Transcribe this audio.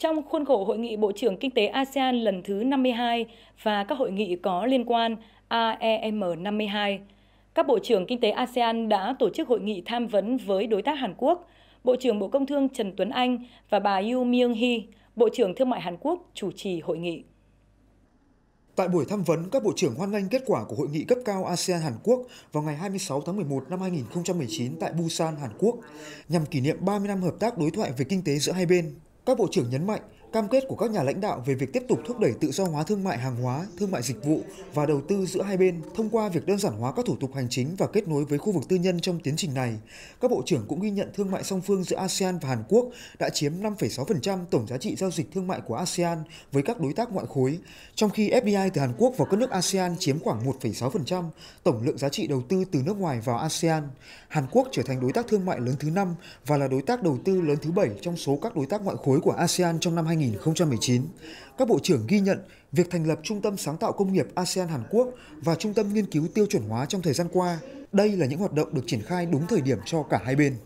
trong khuôn khổ Hội nghị Bộ trưởng Kinh tế ASEAN lần thứ 52 và các hội nghị có liên quan AEM52. Các Bộ trưởng Kinh tế ASEAN đã tổ chức hội nghị tham vấn với đối tác Hàn Quốc, Bộ trưởng Bộ Công Thương Trần Tuấn Anh và bà Yu Myung Hee, Bộ trưởng Thương mại Hàn Quốc chủ trì hội nghị. Tại buổi tham vấn, các bộ trưởng hoan nghênh kết quả của hội nghị cấp cao ASEAN Hàn Quốc vào ngày 26 tháng 11 năm 2019 tại Busan, Hàn Quốc, nhằm kỷ niệm 30 năm hợp tác đối thoại về kinh tế giữa hai bên các bộ trưởng nhấn mạnh Cam kết của các nhà lãnh đạo về việc tiếp tục thúc đẩy tự do hóa thương mại hàng hóa, thương mại dịch vụ và đầu tư giữa hai bên thông qua việc đơn giản hóa các thủ tục hành chính và kết nối với khu vực tư nhân trong tiến trình này. Các bộ trưởng cũng ghi nhận thương mại song phương giữa ASEAN và Hàn Quốc đã chiếm 5,6% tổng giá trị giao dịch thương mại của ASEAN với các đối tác ngoại khối, trong khi FDI từ Hàn Quốc vào các nước ASEAN chiếm khoảng 1,6% tổng lượng giá trị đầu tư từ nước ngoài vào ASEAN. Hàn Quốc trở thành đối tác thương mại lớn thứ 5 và là đối tác đầu tư lớn thứ 7 trong số các đối tác ngoại khối của ASEAN trong năm 2020 2019, các bộ trưởng ghi nhận việc thành lập Trung tâm Sáng tạo Công nghiệp ASEAN Hàn Quốc và Trung tâm Nghiên cứu Tiêu chuẩn hóa trong thời gian qua. Đây là những hoạt động được triển khai đúng thời điểm cho cả hai bên.